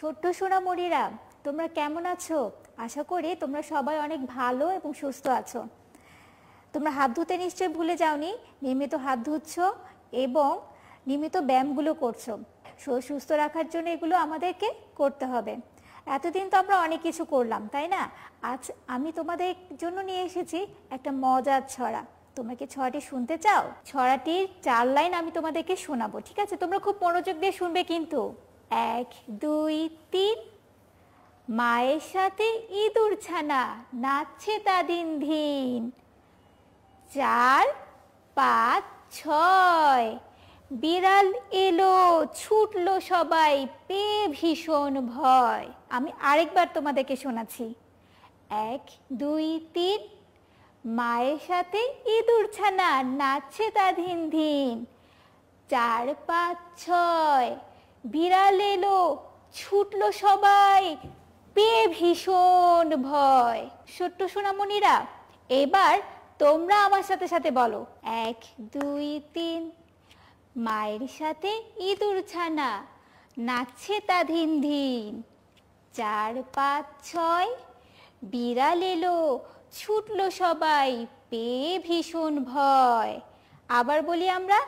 ছোট্ট সোনামণিরা তোমরা কেমন আছো আশা করি তোমরা সবাই অনেক ভালো এবং সুস্থ আছো তোমরা হাত ধুতে নিশ্চয়ই ভুলে যাওনি নিয়মিত হাত ধুচ্ছ এবং নিয়মিত ব্যায়ামগুলো করছো সুস্থ রাখার জন্য এগুলো আমাদেরকে করতে হবে এতদিন তো আমরা অনেক কিছু করলাম তাই না আজ আমি তোমাদের জন্য নিয়ে এসেছি একটা মজার ছড়া তোমরা কি ছড়াটি শুনতে চাও ছড়াটির চার লাইন আমি তোমাদেরকে শোনাবো ঠিক আছে তোমরা খুব মনোযোগ দিয়ে শুনবে কিন্তু এক দুই তিন মায়ের সাথে ইঁদুর ছানা নাচছে তা দিন দিন চার পাঁচ ছয় বিড়াল এলো ছুটলো সবাই পেয়ে ভীষণ ভয় আমি আরেকবার তোমাদেরকে শোনাচ্ছি এক দুই তিন মায়ের সাথে ইঁদুর ছানা নাচছে তা ধিন ধিন চার পাঁচ ছয় বিড়াল এলো ছুটল সবাই পেয়ে ভীষণ ভয় ছোট্ট সোনামণিরা এবার তোমরা আমার সাথে সাথে বলো এক দুই তিন মায়ের সাথে ইঁদুর ছানা নাচছে তা ধিন ধিন চার পাঁচ ছয় বিড়াল এলো ছুটলো সবাই পেয়ে ভীষণ ভয় আবার বলি আমরা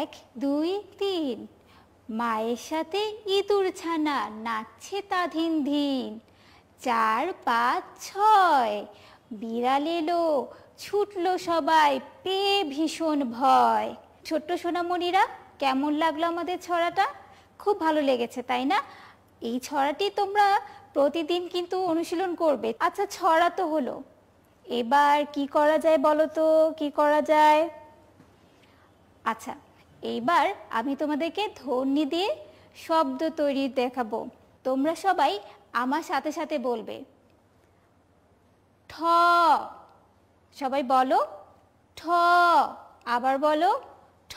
এক দুই তিন মায়ের সাথে ইঁদুর ছানা নাচছে তাধিন ধিন চার পাঁচ ছয় বিড়াল এলো ছুটলো সবাই পেয়ে ভীষণ ভয় ছোট্ট সোনামণিরা কেমন লাগলো আমাদের ছড়াটা খুব ভালো লেগেছে তাই না এই ছড়াটি তোমরা প্রতিদিন কিন্তু অনুশীলন করবে আচ্ছা ছড়া তো হলো এবার কি করা যায় বলো তো কি করা যায় আচ্ছা এইবার আমি তোমাদেরকে ধ্বনি দিয়ে শব্দ তৈরি দেখাবো তোমরা সবাই আমার সাথে সাথে বলবে ঠ সবাই বলো ঠ আবার বলো ঠ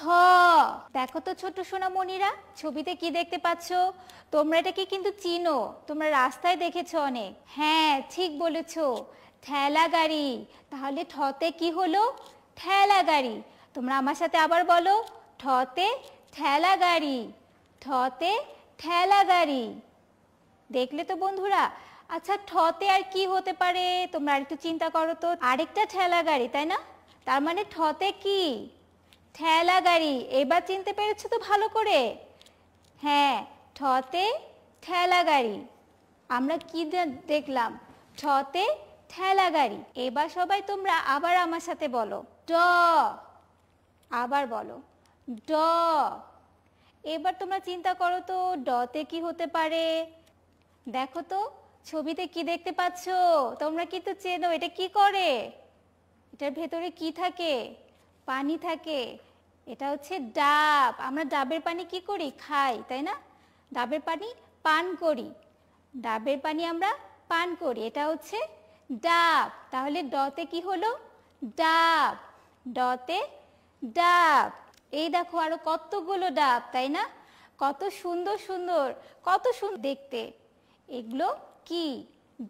দেখো তো ছোট মনিরা ছবিতে কি দেখতে পাচ্ছ তোমরা এটাকে কিন্তু চিনো তোমরা রাস্তায় দেখেছো অনেক হ্যাঁ ঠিক বলেছ ঠেলা গাড়ি তাহলে ঠতে কি হলো ঠেলা গাড়ি তোমরা আমার সাথে আবার বলো ঠতে ঠেলা গাড়ি ঠতে ঠেলা গাড়ি দেখলে তো বন্ধুরা আচ্ছা ঠতে আর কি হতে পারে তোমরা আরেকটু চিন্তা করো তো আরেকটা ঠেলা গাড়ি তাই না তার মানে ঠতে কি ঠেলা গাড়ি এবার চিনতে পেরেছো তো ভালো করে হ্যাঁ ঠতে ঠেলা গাড়ি আমরা কি দেখলাম ঠতে ঠেলা গাড়ি এবার সবাই তোমরা আবার আমার সাথে বলো ড আবার বলো ড এবার তোমরা চিন্তা করো তো ডতে কি হতে পারে দেখো তো ছবিতে কি দেখতে পাচ্ছ তোমরা কিন্তু চেনো এটা কি করে এটার ভেতরে কি থাকে পানি থাকে এটা হচ্ছে ডাব আমরা ডাবের পানি কি করি খাই তাই না ডাবের পানি পান করি ডাবের পানি আমরা পান করি এটা হচ্ছে ডাব তাহলে ডতে কি হলো ডাব ডতে ডাব এই দেখো আরো কতগুলো ডাব তাই না কত সুন্দর সুন্দর কত সুন্দর দেখতে এগুলো কি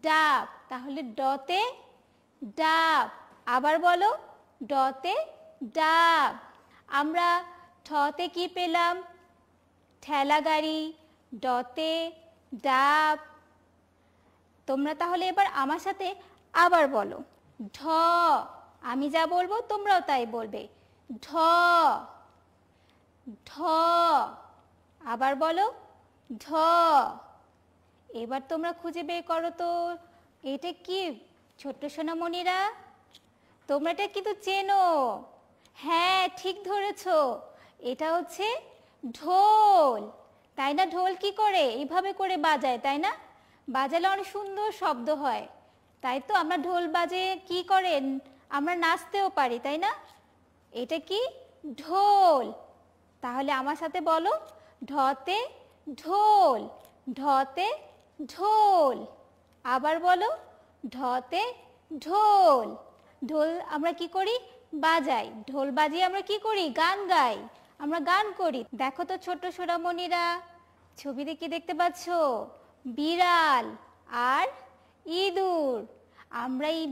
ডাব তাহলে ডতে ডাব আবার বলো ডতে ডাব আমরা ঠতে কি পেলাম ঠেলা গাড়ি ডতে ডাব তোমরা তাহলে এবার আমার সাথে আবার বলো ঢ আমি যা বলবো তোমরাও তাই বলবে ঢ ঢ আবার বলো ঢ এবার তোমরা খুঁজে বের করো তো এটা কি ছোট্ট সোনামণিরা তোমরা এটা কিন্তু চেনো হ্যাঁ ঠিক ধরেছ এটা হচ্ছে ঢোল তাই না ঢোল কি করে এইভাবে করে বাজায় তাই না বাজালে অনেক সুন্দর শব্দ হয় তাই তো আমরা ঢোল বাজে কি করেন আমরা নাচতেও পারি তাই না এটা কি ঢোল তাহলে আমার সাথে বলো ঢতে ঢোল ঢতে ঢোল আবার বলো ঢতে ঢোল ঢোল আমরা কি করি বাজাই ঢোল বাজিয়ে আমরা কি করি গান গাই আমরা গান করি দেখো তো ছোট সোনামণিরা ছবিতে কি দেখতে পাচ্ছ বিড়াল আর ইঁদুর আমরা এই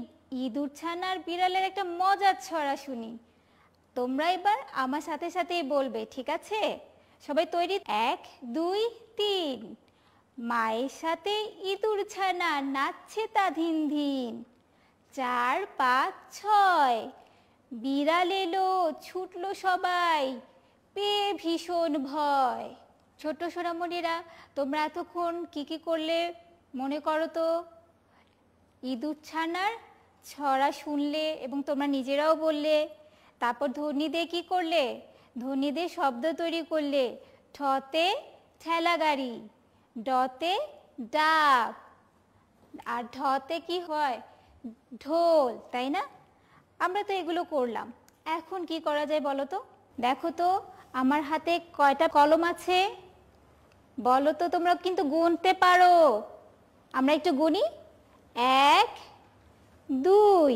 ইঁদুর ছানার বিড়ালের একটা মজার ছড়া শুনি তোমরা এবার আমার সাথে সাথেই বলবে ঠিক আছে সবাই তৈরি এক দুই তিন মায়ের সাথে ইঁদুর ছানা নাচছে তা ধিন ধিন চার পাঁচ ছয় বিড়াল এলো ছুটলো সবাই পেয়ে ভীষণ ভয় ছোট্ট সোনামণিরা তোমরা এতক্ষণ কি কি করলে মনে করো তো ইঁদুর ছানার ছড়া শুনলে এবং তোমরা নিজেরাও বললে তারপর ধনী দিয়ে কি করলে ধনী দিয়ে শব্দ তৈরি করলে ঠতে ঠেলা গাড়ি ডতে ডাক আর ঢতে কি হয় ঢোল তাই না আমরা তো এগুলো করলাম এখন কি করা যায় বলো তো দেখো তো আমার হাতে কয়টা কলম আছে বলো তো তোমরা কিন্তু গুনতে পারো আমরা একটু গুনি এক দুই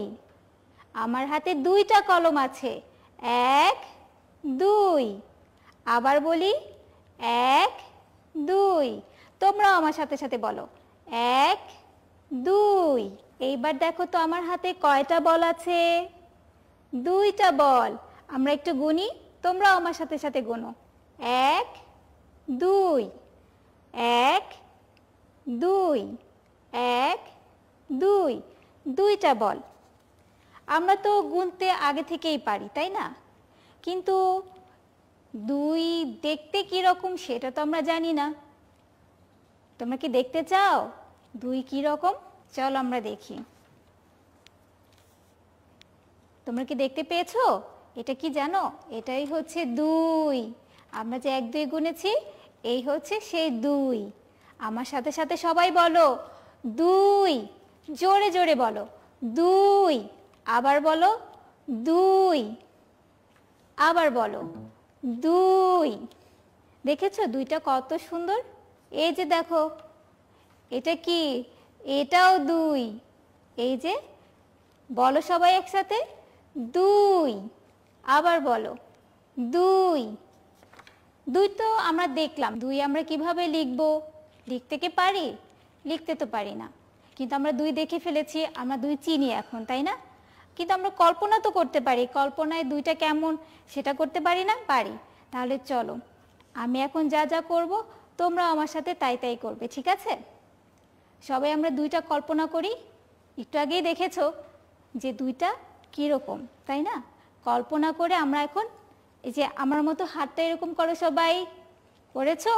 আমার হাতে দুইটা কলম আছে এক দুই আবার বলি এক দুই তোমরাও আমার সাথে সাথে বলো এক দুই এইবার দেখো তো আমার হাতে কয়টা বল আছে দুইটা বল আমরা একটু গুনি তোমরাও আমার সাথে সাথে গুনো এক দুই এক দুই এক দুই দুইটা বল আমরা তো গুনতে আগে থেকেই পারি তাই না কিন্তু দুই দেখতে কীরকম সেটা তো আমরা জানি না তোমরা কি দেখতে চাও দুই কীরকম চলো আমরা দেখি তোমরা কি দেখতে পেয়েছো এটা কি জানো এটাই হচ্ছে দুই আমরা যে এক দুই গুনেছি এই হচ্ছে সেই দুই আমার সাথে সাথে সবাই বলো দুই জোরে জোরে বলো দুই আবার বলো দুই আবার বলো দুই দেখেছো দুইটা কত সুন্দর এই যে দেখো এটা কি এটাও দুই এই যে বলো সবাই একসাথে দুই আবার বলো দুই দুই তো আমরা দেখলাম দুই আমরা কিভাবে লিখবো লিখতে কি পারি লিখতে তো পারি না কিন্তু আমরা দুই দেখে ফেলেছি আমরা দুই চিনি এখন তাই না কিন্তু আমরা কল্পনা তো করতে পারি কল্পনায় দুইটা কেমন সেটা করতে পারি না পারি তাহলে চলো আমি এখন যা যা করব তোমরা আমার সাথে তাই তাই করবে ঠিক আছে সবাই আমরা দুইটা কল্পনা করি একটু আগেই দেখেছো যে দুইটা কীরকম তাই না কল্পনা করে আমরা এখন এই যে আমার মতো হাতটা এরকম করো সবাই করেছো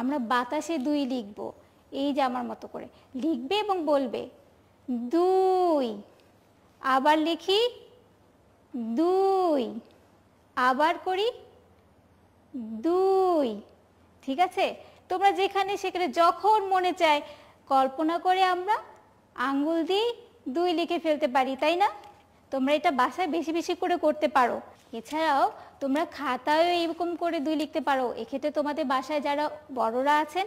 আমরা বাতাসে দুই লিখব এই যে আমার মতো করে লিখবে এবং বলবে দুই আবার লিখি দুই আবার করি দুই ঠিক আছে তোমরা যেখানে সেখানে যখন মনে চায় কল্পনা করে আমরা আঙ্গুল দিয়ে দুই লিখে ফেলতে পারি তাই না তোমরা এটা বাসায় বেশি বেশি করে করতে পারো এছাড়াও তোমরা খাতায়ও এরকম করে দুই লিখতে পারো এক্ষেত্রে তোমাদের বাসায় যারা বড়রা আছেন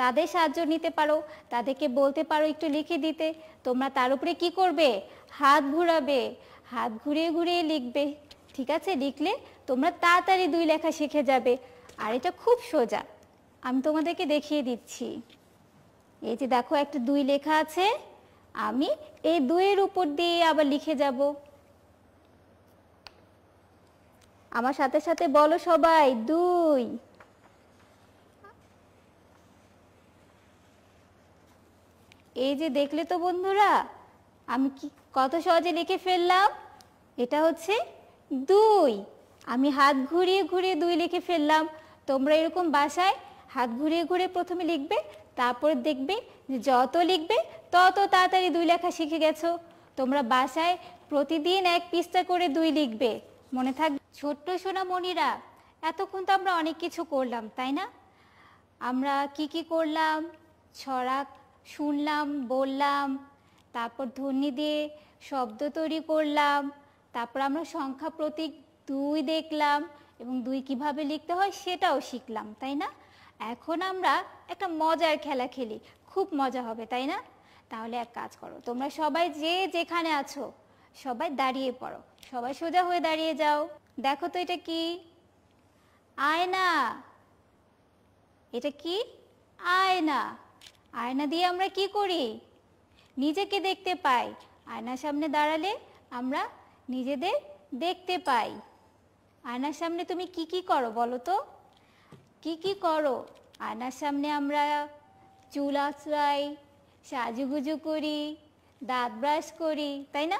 তাদের সাহায্য নিতে পারো তাদেরকে বলতে পারো একটু লিখে দিতে তোমরা তার উপরে কি করবে হাত ঘুরাবে হাত ঘুরিয়ে ঘুরিয়ে লিখবে ঠিক আছে লিখলে তোমরা তাড়াতাড়ি দুই লেখা শিখে যাবে আর এটা খুব সোজা আমি তোমাদেরকে দেখিয়ে দিচ্ছি এই যে দেখো একটা দুই লেখা আছে আমি এই দুইয়ের উপর দিয়ে আবার লিখে যাব আমার সাথে সাথে বলো সবাই দুই এই যে দেখলে তো বন্ধুরা আমি কি কত সহজে লিখে ফেললাম এটা হচ্ছে দুই আমি হাত ঘুরিয়ে ঘুরিয়ে দুই লিখে ফেললাম তোমরা এরকম বাসায় হাত ঘুরিয়ে ঘুরিয়ে প্রথমে লিখবে তারপর দেখবে যে যত লিখবে তত তাড়াতাড়ি দুই লেখা শিখে গেছো তোমরা বাসায় প্রতিদিন এক পৃষ্ঠা করে দুই লিখবে মনে থাক ছোট্ট সোনা মনিরা এতক্ষণ তো আমরা অনেক কিছু করলাম তাই না আমরা কি কি করলাম ছড়া শুনলাম বললাম তারপর ধ্বনি দিয়ে শব্দ তৈরি করলাম তারপর আমরা সংখ্যা প্রতীক দুই দেখলাম এবং দুই কিভাবে লিখতে হয় সেটাও শিখলাম তাই না এখন আমরা একটা মজার খেলা খেলি খুব মজা হবে তাই না তাহলে এক কাজ করো তোমরা সবাই যে যেখানে আছো সবাই দাঁড়িয়ে পড়ো সবাই সোজা হয়ে দাঁড়িয়ে যাও দেখো তো এটা কি আয়না এটা কি আয়না আয়না দিয়ে আমরা কি করি নিজেকে দেখতে পাই আয়নার সামনে দাঁড়ালে আমরা নিজেদের দেখতে পাই আয়নার সামনে তুমি কি কি করো বলো তো কি কি করো আয়নার সামনে আমরা চুল আশ্রয় সাজুগুজু করি দাঁত ব্রাশ করি তাই না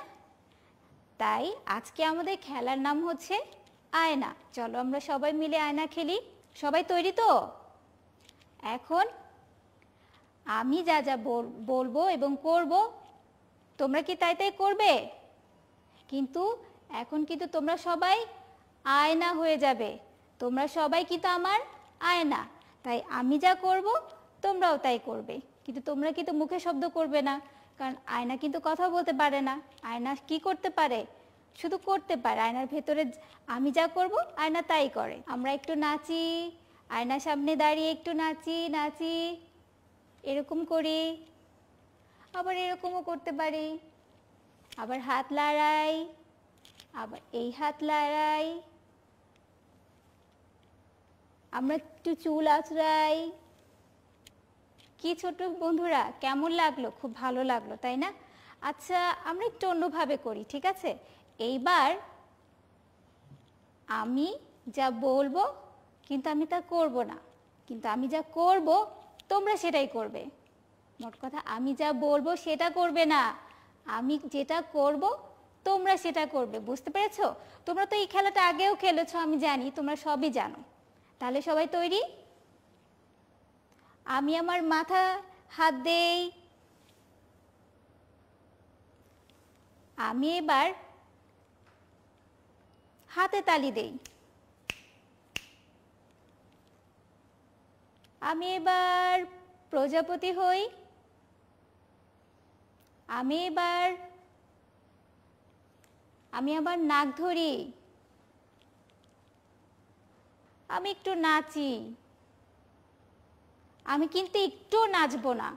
তাই আজকে আমাদের খেলার নাম হচ্ছে আয়না চলো আমরা সবাই মিলে আয়না খেলি সবাই তৈরি তো এখন আমি যা যা বলবো এবং করব তোমরা কি তাই তাই করবে কিন্তু এখন কিন্তু তোমরা সবাই আয়না হয়ে যাবে তোমরা সবাই কিন্তু আমার আয়না তাই আমি যা করব তোমরাও তাই করবে কিন্তু তোমরা কিন্তু মুখে শব্দ করবে না কারণ আয়না কিন্তু কথা বলতে পারে না আয়না কি করতে পারে শুধু করতে পারে আয়নার ভেতরে আমি যা করব আয়না তাই করে আমরা একটু নাচি আয়নার সামনে দাঁড়িয়ে একটু নাচি নাচি এরকম করি আবার এরকমও করতে পারি আবার হাত লাড়াই আবার এই হাত লাড়াই আমরা একটু চুল আঁচড়াই কি ছোট বন্ধুরা কেমন লাগলো খুব ভালো লাগলো তাই না আচ্ছা আমরা একটু অন্যভাবে করি ঠিক আছে এইবার আমি যা বলবো কিন্তু আমি তা করব না কিন্তু আমি যা করব তোমরা সেটাই করবে মোট কথা আমি যা বলবো সেটা করবে না আমি যেটা করব তোমরা সেটা করবে বুঝতে পেরেছো তোমরা তো এই খেলাটা আগেও খেলেছ আমি জানি তোমরা সবই জানো তাহলে সবাই তৈরি আমি আমার মাথা হাত দেই আমি এবার হাতে তালি দেই আমি এবার প্রজাপতি হই আমি এবার আমি আবার নাক ধরি আমি একটু নাচি আমি কিন্তু একটু নাচব না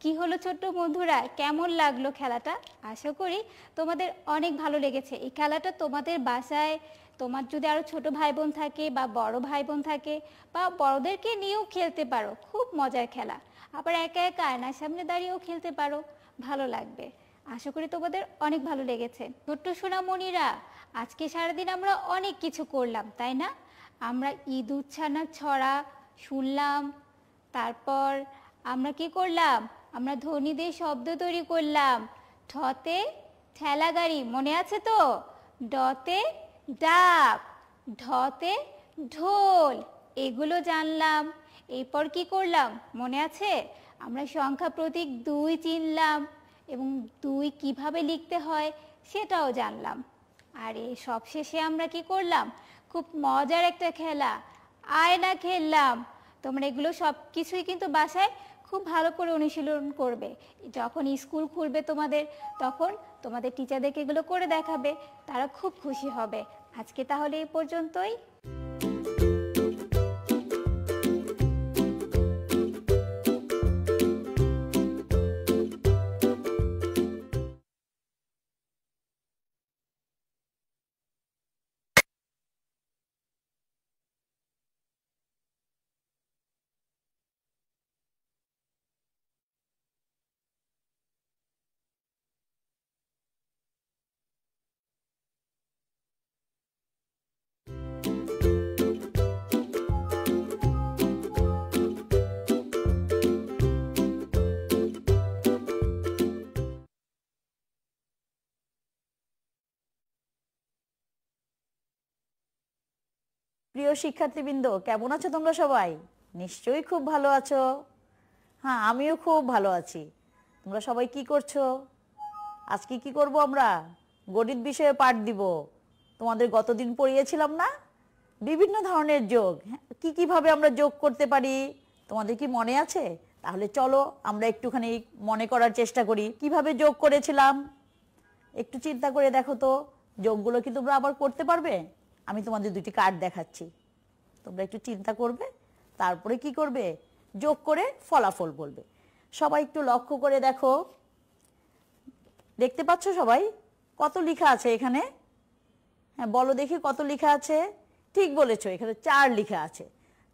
কি হলো ছোট্ট বন্ধুরা কেমন লাগলো খেলাটা আশা করি তোমাদের অনেক ভালো লেগেছে এই খেলাটা তোমাদের বাসায় তোমার যদি আরও ছোট ভাই বোন থাকে বা বড় ভাই বোন থাকে বা বড়দেরকে নিয়েও খেলতে পারো খুব মজার খেলা আবার একা একা আয়নার সামনে দাঁড়িয়েও খেলতে পারো ভালো লাগবে আশা করি তোমাদের অনেক ভালো লেগেছে ছোট্ট সোনামণিরা আজকে সারাদিন আমরা অনেক কিছু করলাম তাই না আমরা ঈদ উচ্ছানা ছড়া শুনলাম তারপর আমরা কি করলাম আমরা ধনীদের দিয়ে শব্দ তৈরি করলাম ঠতে ঠেলা গাড়ি মনে আছে তো ডতে ডাব ধতে ঢোল এগুলো জানলাম এরপর কি করলাম মনে আছে আমরা সংখ্যা প্রতীক দুই চিনলাম এবং দুই কিভাবে লিখতে হয় সেটাও জানলাম আর এই সবশেষে আমরা কি করলাম খুব মজার একটা খেলা আয়না খেললাম তোমরা এগুলো সব কিছুই কিন্তু বাসায় খুব ভালো করে অনুশীলন করবে যখন স্কুল খুলবে তোমাদের তখন তোমাদের টিচারদেরকে এগুলো করে দেখাবে তারা খুব খুশি হবে আজকে তাহলে এই পর্যন্তই প্রিয় শিক্ষার্থীবৃন্দ কেমন আছো তোমরা সবাই নিশ্চয়ই খুব ভালো আছো হ্যাঁ আমিও খুব ভালো আছি তোমরা সবাই কি করছো আজকে কি করব আমরা গণিত বিষয়ে পাঠ দিব তোমাদের গতদিন পড়িয়েছিলাম না বিভিন্ন ধরনের যোগ হ্যাঁ, কি কিভাবে আমরা যোগ করতে পারি তোমাদের কি মনে আছে তাহলে চলো আমরা একটুখানি মনে করার চেষ্টা করি কিভাবে যোগ করেছিলাম একটু চিন্তা করে দেখো তো যোগগুলো কি তোমরা আবার করতে পারবে আমি তোমাদের দুটি কার্ড দেখাচ্ছি তোমরা একটু চিন্তা করবে তারপরে কি করবে যোগ করে ফলাফল বলবে সবাই একটু লক্ষ্য করে দেখো দেখতে পাচ্ছ সবাই কত লেখা আছে এখানে হ্যাঁ বলো দেখি কত লেখা আছে ঠিক বলেছ এখানে চার লিখা আছে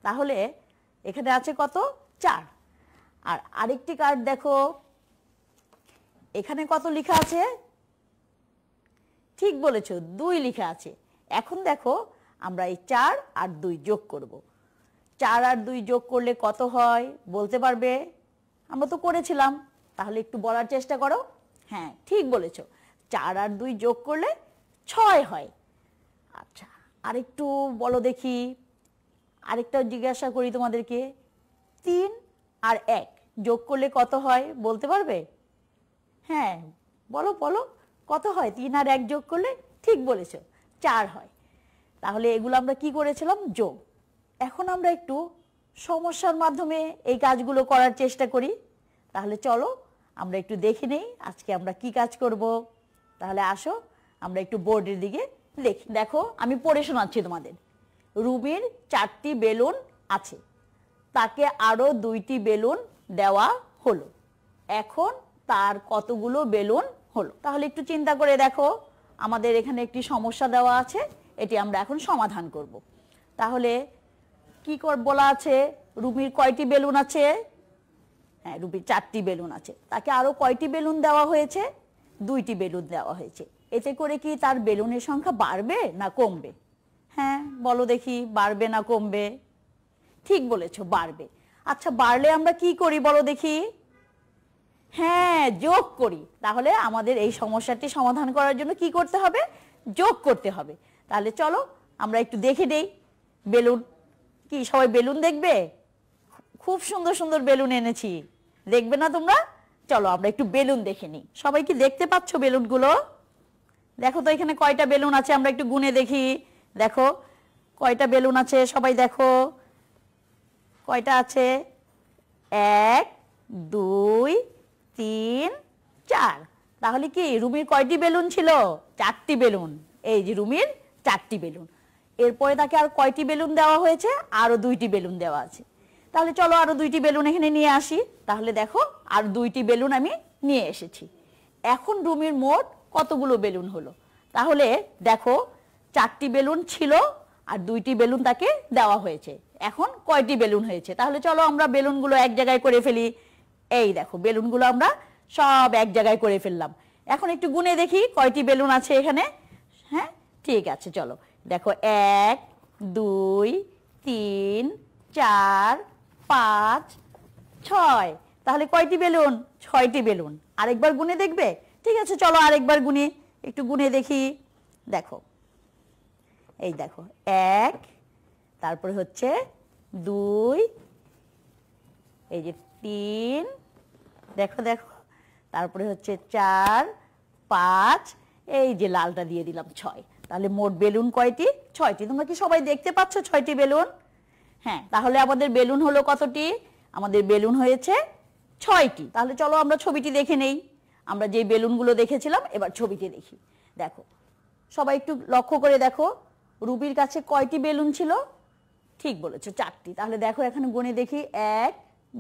তাহলে এখানে আছে কত চার আর আরেকটি কার্ড দেখো এখানে কত লিখা আছে ঠিক বলেছ দুই লেখা আছে এখন দেখো আমরা এই চার আর দুই যোগ করব। চার আর দুই যোগ করলে কত হয় বলতে পারবে আমরা তো করেছিলাম তাহলে একটু বলার চেষ্টা করো হ্যাঁ ঠিক বলেছ চার আর দুই যোগ করলে ছয় হয় আচ্ছা আরেকটু বলো দেখি আরেকটা জিজ্ঞাসা করি তোমাদেরকে তিন আর এক যোগ করলে কত হয় বলতে পারবে হ্যাঁ বলো বলো কত হয় তিন আর এক যোগ করলে ঠিক বলেছো চার হয় তাহলে এগুলো আমরা কি করেছিলাম যোগ এখন আমরা একটু সমস্যার মাধ্যমে এই কাজগুলো করার চেষ্টা করি তাহলে চলো আমরা একটু দেখে নেই আজকে আমরা কি কাজ করব তাহলে আসো আমরা একটু বোর্ডের দিকে দেখি দেখো আমি পড়ে শোনাচ্ছি তোমাদের রুমের চারটি বেলুন আছে তাকে আরও দুইটি বেলুন দেওয়া হলো এখন তার কতগুলো বেলুন হলো তাহলে একটু চিন্তা করে দেখো আমাদের এখানে একটি সমস্যা দেওয়া আছে এটি আমরা এখন সমাধান করব। তাহলে কি কর বলা আছে রুমির কয়টি বেলুন আছে হ্যাঁ রুমির চারটি বেলুন আছে তাকে আরও কয়টি বেলুন দেওয়া হয়েছে দুইটি বেলুন দেওয়া হয়েছে এতে করে কি তার বেলুনের সংখ্যা বাড়বে না কমবে হ্যাঁ বলো দেখি বাড়বে না কমবে ঠিক বলেছ বাড়বে আচ্ছা বাড়লে আমরা কি করি বলো দেখি হ্যাঁ যোগ করি তাহলে আমাদের এই সমস্যাটি সমাধান করার জন্য কি করতে হবে যোগ করতে হবে তাহলে চলো আমরা একটু দেখে দেই বেলুন কি সবাই বেলুন দেখবে খুব সুন্দর সুন্দর বেলুন এনেছি দেখবে না তোমরা চলো আমরা একটু বেলুন দেখে নিই সবাই কি দেখতে পাচ্ছ বেলুনগুলো দেখো তো এখানে কয়টা বেলুন আছে আমরা একটু গুনে দেখি দেখো কয়টা বেলুন আছে সবাই দেখো কয়টা আছে এক দুই তিন চার তাহলে কি রুমির কয়টি বেলুন ছিল চারটি বেলুন এই যে রুমির চারটি বেলুন এরপরে তাকে আর কয়টি বেলুন দেওয়া হয়েছে আরও দুইটি বেলুন দেওয়া আছে তাহলে চলো আরও দুইটি বেলুন এখানে নিয়ে আসি তাহলে দেখো আর দুইটি বেলুন আমি নিয়ে এসেছি এখন রুমির মোট কতগুলো বেলুন হলো তাহলে দেখো চারটি বেলুন ছিল আর দুইটি বেলুন তাকে দেওয়া হয়েছে এখন কয়টি বেলুন হয়েছে তাহলে চলো আমরা বেলুনগুলো এক জায়গায় করে ফেলি এই দেখো বেলুনগুলো আমরা সব এক জায়গায় করে ফেললাম এখন একটু গুনে দেখি কয়টি বেলুন আছে এখানে হ্যাঁ ঠিক আছে চলো দেখো এক দুই তিন চার পাঁচ ছয় তাহলে কয়টি বেলুন ছয়টি বেলুন আরেকবার গুনে দেখবে ঠিক আছে চলো আরেকবার গুনে একটু গুনে দেখি দেখো এই দেখো এক তারপরে হচ্ছে দুই এই যে তিন দেখো দেখো তারপরে হচ্ছে চার পাঁচ এই যে লালটা দিয়ে দিলাম ছয় তাহলে মোট বেলুন কয়টি ছয়টি তোমরা কি সবাই দেখতে পাচ্ছ ছয়টি বেলুন হ্যাঁ তাহলে আমাদের বেলুন হলো কতটি আমাদের বেলুন হয়েছে ছয়টি তাহলে চলো আমরা ছবিটি দেখে নেই আমরা যে বেলুনগুলো দেখেছিলাম এবার ছবিটি দেখি দেখো সবাই একটু লক্ষ্য করে দেখো রুবির কাছে কয়টি বেলুন ছিল ঠিক বলেছো চারটি তাহলে দেখো এখানে গুনে দেখি এক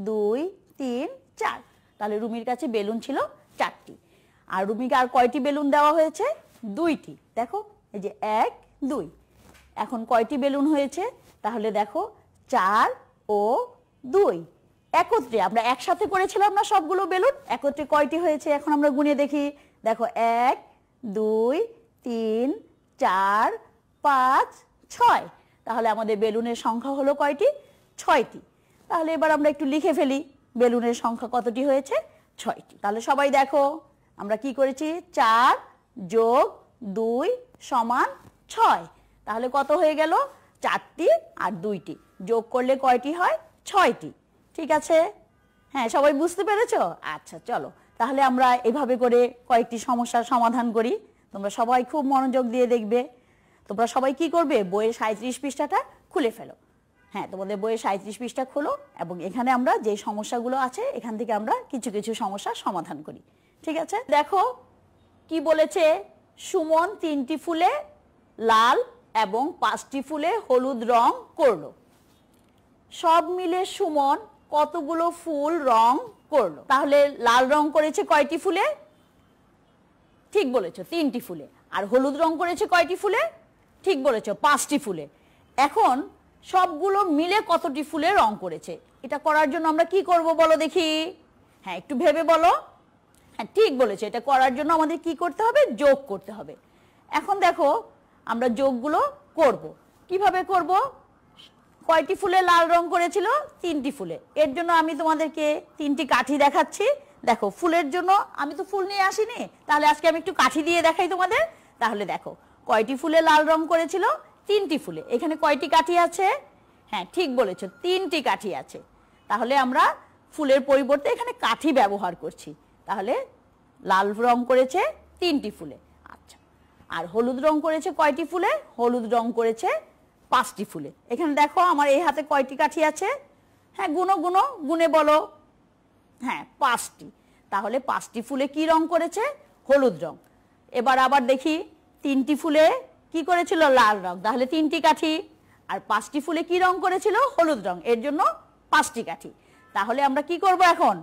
দুই তিন চার তাহলে রুমির কাছে বেলুন ছিল চারটি আর রুমিকে আর কয়টি বেলুন দেওয়া হয়েছে দুইটি দেখো এই যে এক দুই এখন কয়টি বেলুন হয়েছে তাহলে দেখো চার ও দুই একত্রে আমরা একসাথে করেছিলাম না সবগুলো বেলুন একত্রে কয়টি হয়েছে এখন আমরা গুনে দেখি দেখো এক দুই তিন চার পাঁচ ছয় তাহলে আমাদের বেলুনের সংখ্যা হলো কয়টি ছয়টি তাহলে এবার আমরা একটু লিখে ফেলি বেলুনের সংখ্যা কতটি হয়েছে ছয়টি তাহলে সবাই দেখো আমরা কি করেছি চার যোগ দুই সমান ছয় তাহলে কত হয়ে গেল চারটি আর দুইটি যোগ করলে কয়টি হয় ছয়টি ঠিক আছে হ্যাঁ সবাই বুঝতে পেরেছ আচ্ছা চলো তাহলে আমরা এভাবে করে কয়েকটি সমস্যার সমাধান করি তোমরা সবাই খুব মনোযোগ দিয়ে দেখবে তোমরা সবাই কি করবে বইয়ের সাঁত্রিশ পৃষ্ঠাটা খুলে ফেলো হ্যাঁ তোমাদের বইয়ের সাঁত্রিশ পৃষ্ঠা খোলো এবং এখানে আমরা যে সমস্যাগুলো আছে এখান থেকে আমরা কিছু কিছু সমস্যা সমাধান করি ঠিক আছে দেখো কি বলেছে সুমন তিনটি ফুলে লাল এবং পাঁচটি ফুলে হলুদ রং করলো সব মিলে সুমন কতগুলো ফুল রং করলো তাহলে লাল রং করেছে কয়টি ফুলে ঠিক বলেছ তিনটি ফুলে আর হলুদ রং করেছে কয়টি ফুলে ঠিক বলেছ পাঁচটি ফুলে এখন সবগুলো মিলে কতটি ফুলে রং করেছে এটা করার জন্য আমরা কি করব বলো দেখি হ্যাঁ একটু ভেবে বলো হ্যাঁ ঠিক বলেছে এটা করার জন্য আমাদের কি করতে হবে যোগ করতে হবে এখন দেখো আমরা যোগগুলো করব। কিভাবে করব কয়টি ফুলে লাল রং করেছিল তিনটি ফুলে এর জন্য আমি তোমাদেরকে তিনটি কাঠি দেখাচ্ছি দেখো ফুলের জন্য আমি তো ফুল নিয়ে আসিনি তাহলে আজকে আমি একটু কাঠি দিয়ে দেখাই তোমাদের তাহলে দেখো কয়টি ফুলে লাল রং করেছিল তিনটি ফুলে এখানে কয়টি কাঠি আছে হ্যাঁ ঠিক বলেছ তিনটি কাঠি আছে তাহলে আমরা ফুলের পরিবর্তে এখানে কাঠি ব্যবহার করছি তাহলে লাল রং করেছে তিনটি ফুলে আচ্ছা আর হলুদ রং করেছে কয়টি ফুলে হলুদ রং করেছে পাঁচটি ফুলে এখানে দেখো আমার এই হাতে কয়টি কাঠি আছে হ্যাঁ গুনো গুনো গুনে বলো হ্যাঁ পাঁচটি তাহলে পাঁচটি ফুলে কি রং করেছে হলুদ রং এবার আবার দেখি তিনটি ফুলে কি করেছিল লাল রং তাহলে তিনটি কাঠি আর পাঁচটি ফুলে কি রং করেছিল হলুদ রং এর জন্য পাঁচটি কাঠি তাহলে আমরা কি করব এখন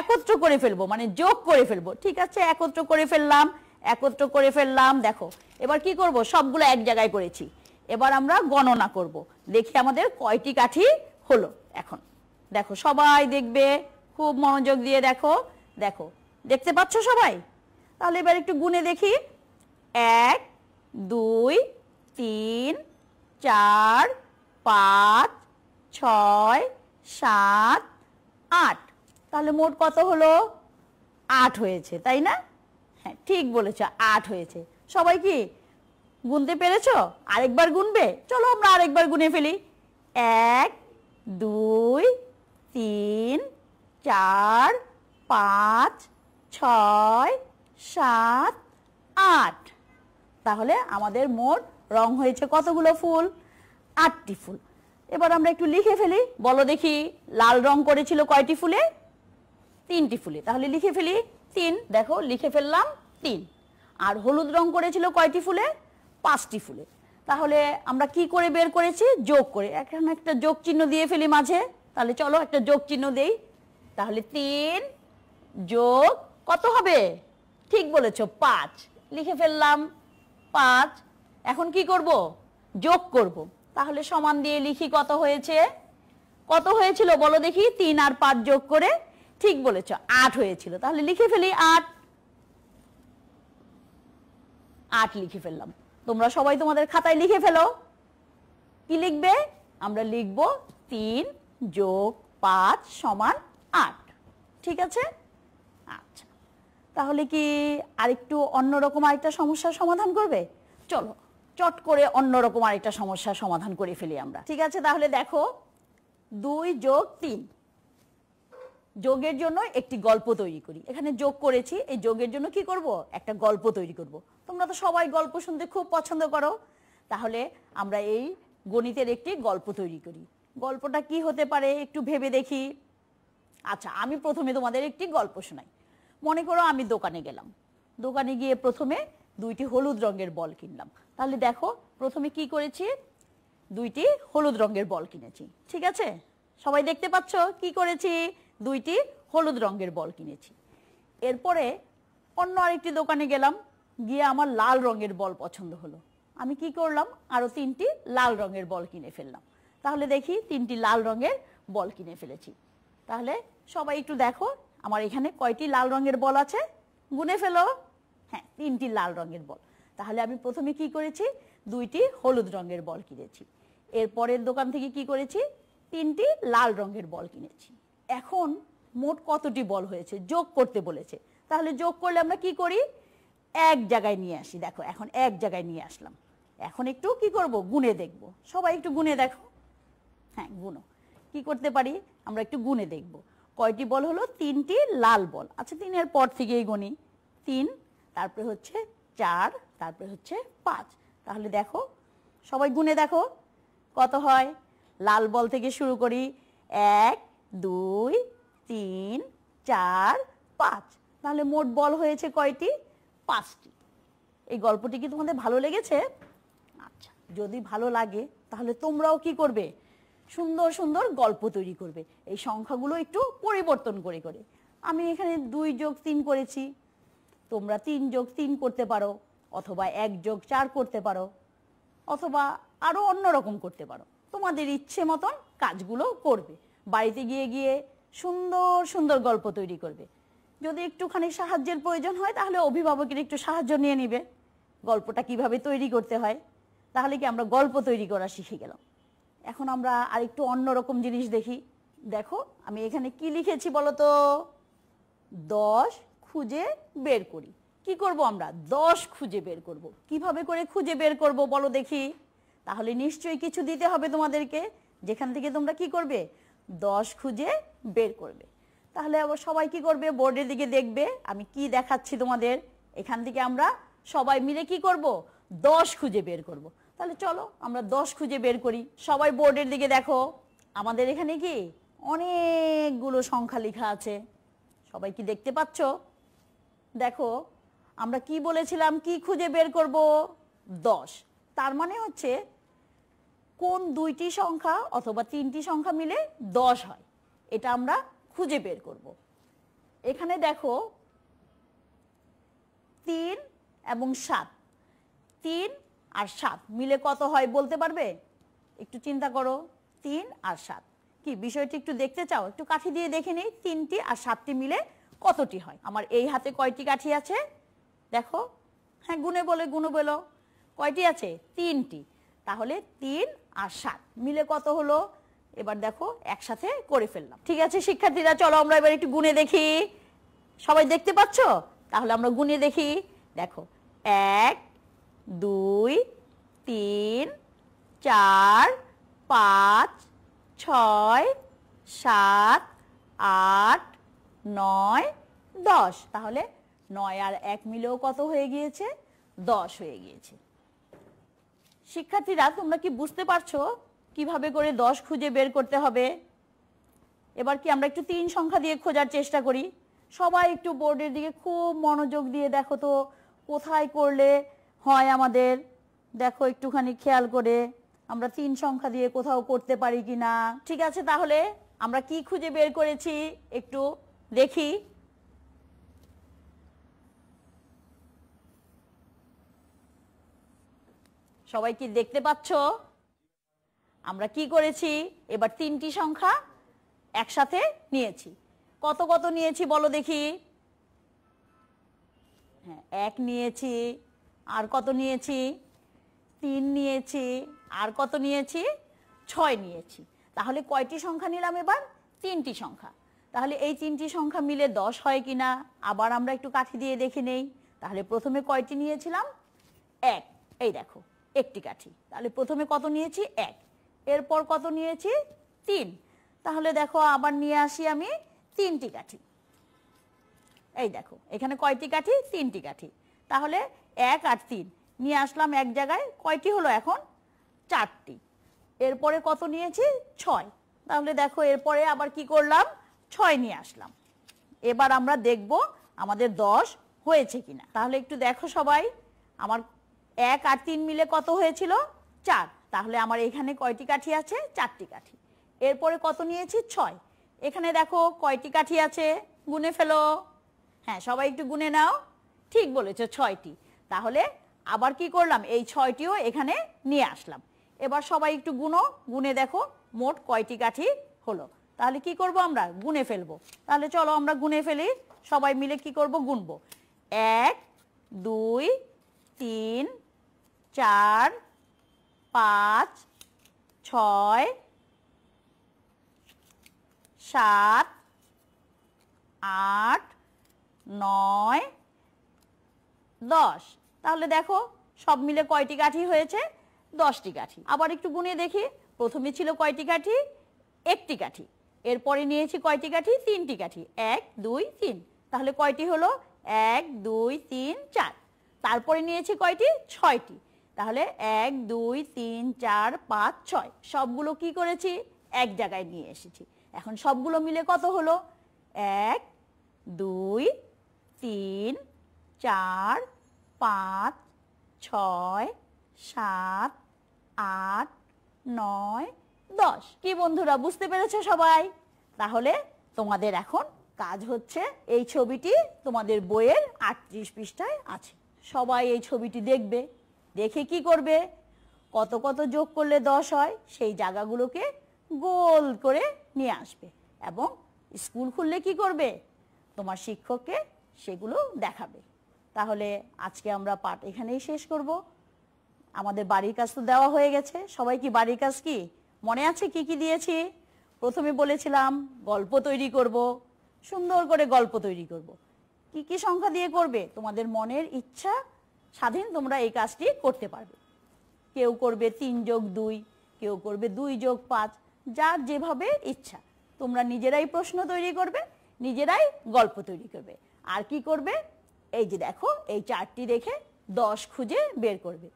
একত্র করে ফেলবো মানে যোগ করে ফেলবো ঠিক আছে একত্র করে ফেললাম একত্র করে ফেললাম দেখো এবার কি করব সবগুলো এক জায়গায় করেছি এবার আমরা গণনা করব দেখি আমাদের কয়টি কাঠি হলো এখন দেখো সবাই দেখবে খুব মনোযোগ দিয়ে দেখো দেখো দেখতে পাচ্ছ সবাই তাহলে এবার একটু গুনে দেখি এক দুই তিন চার পাঁচ ছয় সাত আট তাহলে মোট কত হলো আট হয়েছে তাই না হ্যাঁ ঠিক বলেছ আট হয়েছে সবাই কি গুনতে পেরেছ আরেকবার গুনবে চলো আমরা আরেকবার গুনে ফেলি এক দুই তিন চার পাঁচ ছয় সাত আট তাহলে আমাদের মোট রং হয়েছে কতগুলো ফুল আটটি ফুল এবার আমরা একটু লিখে ফেলি বলো দেখি লাল রং করেছিল কয়টি ফুলে তিনটি ফুলে তাহলে লিখে ফেলি তিন দেখো লিখে ফেললাম তিন আর হলুদ রং করেছিল কয়টি ফুলে পাঁচটি ফুলে তাহলে আমরা কি করে বের করেছি যোগ করে এখন একটা যোগ চিহ্ন দিয়ে ফেলি মাঝে তাহলে চলো একটা যোগ চিহ্ন দেই তাহলে তিন যোগ কত হবে ঠিক বলেছ পাঁচ লিখে ফেললাম পাঁচ এখন কি করব যোগ করব তাহলে সমান দিয়ে লিখি কত হয়েছে কত হয়েছিল বলো দেখি তিন আর পাঁচ যোগ করে ঠিক বলেছ আট হয়েছিল তাহলে লিখে ফেলি আট আট লিখে ফেললাম তোমরা সবাই তোমাদের খাতায় লিখে ফেলো কি লিখবে আমরা লিখব তিন যোগ পাঁচ সমান আট ঠিক আছে তাহলে কি আরেকটু অন্যরকম আরেকটা সমস্যার সমাধান করবে চলো চট করে অন্যরকম আরেকটা সমস্যার সমাধান করে ফেলি আমরা ঠিক আছে তাহলে দেখো দুই যোগ তিন যোগের জন্য একটি গল্প তৈরি করি এখানে যোগ করেছি এই যোগের জন্য কি করব একটা গল্প তৈরি করব তোমরা তো সবাই গল্প শুনতে খুব পছন্দ করো তাহলে আমরা এই গণিতের একটি গল্প তৈরি করি গল্পটা কি হতে পারে একটু ভেবে দেখি আচ্ছা আমি প্রথমে তোমাদের একটি গল্প শোনাই মনে করো আমি দোকানে গেলাম দোকানে গিয়ে প্রথমে দুইটি হলুদ রঙের বল কিনলাম তাহলে দেখো প্রথমে কি করেছি দুইটি হলুদ রঙের বল কিনেছি ঠিক আছে সবাই দেখতে পাচ্ছ কি করেছি দুইটি হলুদ রঙের বল কিনেছি এরপরে অন্য আরেকটি দোকানে গেলাম গিয়ে আমার লাল রঙের বল পছন্দ হলো আমি কি করলাম আরও তিনটি লাল রঙের বল কিনে ফেললাম তাহলে দেখি তিনটি লাল রঙের বল কিনে ফেলেছি তাহলে সবাই একটু দেখো আমার এখানে কয়টি লাল রঙের বল আছে গুনে ফেলো হ্যাঁ তিনটি লাল রঙের বল তাহলে আমি প্রথমে কি করেছি দুইটি হলুদ রঙের বল কিনেছি এরপরের দোকান থেকে কি করেছি তিনটি লাল রঙের বল কিনেছি এখন মোট কতটি বল হয়েছে যোগ করতে বলেছে তাহলে যোগ করলে আমরা কি করি এক জায়গায় নিয়ে আসি দেখো এখন এক জায়গায় নিয়ে আসলাম এখন একটু কি করব গুনে দেখব সবাই একটু গুনে দেখো হ্যাঁ গুনো কি করতে পারি আমরা একটু গুনে দেখবো কয়টি বল হলো তিনটি লাল বল আচ্ছা তিনের পর থেকেই গণি তিন তারপরে হচ্ছে চার তারপরে হচ্ছে পাঁচ তাহলে দেখো সবাই গুনে দেখো কত হয় লাল বল থেকে শুরু করি এক দুই তিন চার পাঁচ তাহলে মোট বল হয়েছে কয়টি পাঁচটি এই গল্পটি কি তোমাদের ভালো লেগেছে আচ্ছা যদি ভালো লাগে তাহলে তোমরাও কি করবে সুন্দর সুন্দর গল্প তৈরি করবে এই সংখ্যাগুলো একটু পরিবর্তন করে করে আমি এখানে দুই যোগ তিন করেছি তোমরা তিন যোগ তিন করতে পারো অথবা এক যোগ চার করতে পারো অথবা আরও অন্যরকম করতে পারো তোমাদের ইচ্ছে মতন কাজগুলো করবে বাড়িতে গিয়ে গিয়ে সুন্দর সুন্দর গল্প তৈরি করবে যদি একটুখানি সাহায্যের প্রয়োজন হয় তাহলে অভিভাবকের একটু সাহায্য নিয়ে নিবে গল্পটা কিভাবে তৈরি করতে হয় তাহলে কি আমরা গল্প তৈরি করা শিখে গেলাম এখন আমরা আর একটু অন্যরকম জিনিস দেখি দেখো আমি এখানে কি লিখেছি বলতো দশ খুঁজে বের করি কি করব আমরা দশ খুঁজে বের করব। কিভাবে করে খুঁজে বের করব বলো দেখি তাহলে নিশ্চয়ই কিছু দিতে হবে তোমাদেরকে যেখান থেকে তোমরা কি করবে দশ খুঁজে বের করবে তাহলে আবার সবাই কি করবে বোর্ডের দিকে দেখবে আমি কি দেখাচ্ছি তোমাদের এখান থেকে আমরা সবাই মিলে কি করব দশ খুঁজে বের করব। তাহলে চলো আমরা দশ খুঁজে বের করি সবাই বোর্ডের দিকে দেখো আমাদের এখানে কি অনেকগুলো সংখ্যা লেখা আছে সবাই কি দেখতে পাচ্ছ দেখো আমরা কি বলেছিলাম কি খুঁজে বের করব দশ তার মানে হচ্ছে কোন দুইটি সংখ্যা অথবা তিনটি সংখ্যা মিলে দশ হয় এটা আমরা খুঁজে বের করব এখানে দেখো তিন এবং সাত তিন আর সাত মিলে কত হয় বলতে পারবে একটু চিন্তা করো তিন আর সাত কি বিষয়টি একটু দেখতে চাও একটু কাঠি দিয়ে দেখে নেই তিনটি আর সাতটি মিলে কতটি হয় আমার এই হাতে কয়টি কাঠি আছে দেখো হ্যাঁ গুনে বলে গুনে বলো কয়টি আছে তিনটি তাহলে তিন আর সাত মিলে কত হলো এবার দেখো একসাথে করে ফেললাম ঠিক আছে শিক্ষার্থীরা চলো আমরা এবার একটু গুনে দেখি সবাই দেখতে পাচ্ছ তাহলে আমরা গুনে দেখি দেখো এক চার পাঁচ ছয় সাত আট নয় দশ তাহলে নয় আর এক মিলেও কত হয়ে গিয়েছে দশ হয়ে গিয়েছে শিক্ষার্থীরা তোমরা কি বুঝতে পারছো কিভাবে করে দশ খুঁজে বের করতে হবে এবার কি আমরা একটু তিন সংখ্যা দিয়ে খোঁজার চেষ্টা করি সবাই একটু বোর্ডের দিকে খুব মনোযোগ দিয়ে দেখো তো কোথায় করলে হয় আমাদের দেখো একটুখানি খেয়াল করে আমরা তিন সংখ্যা দিয়ে কোথাও করতে পারি কি না ঠিক আছে তাহলে আমরা কি খুঁজে বের করেছি একটু দেখি সবাই কি দেখতে পাচ্ছ আমরা কি করেছি এবার তিনটি সংখ্যা একসাথে নিয়েছি কত কত নিয়েছি বলো দেখি হ্যাঁ এক নিয়েছি আর কত নিয়েছি তিন নিয়েছি আর কত নিয়েছি ছয় নিয়েছি তাহলে কয়টি সংখ্যা নিলাম এবার তিনটি সংখ্যা তাহলে এই তিনটি সংখ্যা মিলে দশ হয় কি না আবার আমরা একটু কাঠি দিয়ে দেখে নেই তাহলে প্রথমে কয়টি নিয়েছিলাম এক এই দেখো একটি কাঠি তাহলে প্রথমে কত নিয়েছি এক এরপর কত নিয়েছি তিন তাহলে দেখো আবার নিয়ে আসি আমি তিনটি কাঠি এই দেখো এখানে কয়টি কাঠি তিনটি কাঠি তাহলে এক আর তিন নিয়ে আসলাম এক জায়গায় কয়টি হলো এখন চারটি এরপরে কত নিয়েছি ছয় তাহলে দেখো এরপরে আবার কি করলাম ছয় নিয়ে আসলাম এবার আমরা দেখব আমাদের দশ হয়েছে কিনা তাহলে একটু দেখো সবাই আমার এক আর তিন মিলে কত হয়েছিল চার তাহলে আমার এখানে কয়টি কাঠি আছে চারটি কাঠি এরপরে কত নিয়েছি ছয় এখানে দেখো কয়টি কাঠি আছে গুনে ফেলো হ্যাঁ সবাই একটু গুনে নাও ঠিক বলেছো ছয়টি তাহলে আবার কি করলাম এই ছয়টিও এখানে নিয়ে আসলাম এবার সবাই একটু গুণো গুনে দেখো মোট কয়টি কাঠি হলো তাহলে কি করব আমরা গুনে ফেলবো তাহলে চলো আমরা গুনে ফেলি সবাই মিলে কি করব গুনবো এক দুই তিন চার পাঁচ ছয় সাত আট নয় দশ তাহলে দেখো সব মিলে কয়টি কাঠি হয়েছে দশটি কাঠি আবার একটু গুনে দেখি প্রথমে ছিল কয়টি কাঠি একটি কাঠি এরপরে নিয়েছি কয়টি কাঠি তিনটি কাঠি এক দুই তিন তাহলে কয়টি হলো এক দুই তিন চার তারপরে নিয়েছি কয়টি ছয়টি তাহলে এক দুই তিন চার পাঁচ ছয় সবগুলো কি করেছি এক জায়গায় নিয়ে এসেছি এখন সবগুলো মিলে কত হলো এক দুই তিন চার পাঁচ ছয় সাত আট নয় দশ কি বন্ধুরা বুঝতে পেরেছ সবাই তাহলে তোমাদের এখন কাজ হচ্ছে এই ছবিটি তোমাদের বইয়ের আটত্রিশ পৃষ্ঠায় আছে সবাই এই ছবিটি দেখবে দেখে কি করবে কত কত যোগ করলে দশ হয় সেই জায়গাগুলোকে গোল করে নিয়ে আসবে এবং স্কুল খুললে কি করবে তোমার শিক্ষককে সেগুলো দেখাবে তাহলে আজকে আমরা পাঠ এখানেই শেষ করবো আমাদের বাড়ির কাজ তো দেওয়া হয়ে গেছে সবাই কি বাড়ির কাজ কি মনে আছে কি কি দিয়েছি প্রথমে বলেছিলাম গল্প তৈরি করব সুন্দর করে গল্প তৈরি করব। কি কি সংখ্যা দিয়ে করবে তোমাদের মনের ইচ্ছা স্বাধীন তোমরা এই কাজটি করতে পারবে কেউ করবে তিন যোগ দুই কেউ করবে দুই যোগ পাঁচ যার যেভাবে ইচ্ছা তোমরা নিজেরাই প্রশ্ন তৈরি করবে নিজেরাই গল্প তৈরি করবে আর কি করবে এই যে দেখো এই চারটি দেখে দশ খুঁজে বের করবে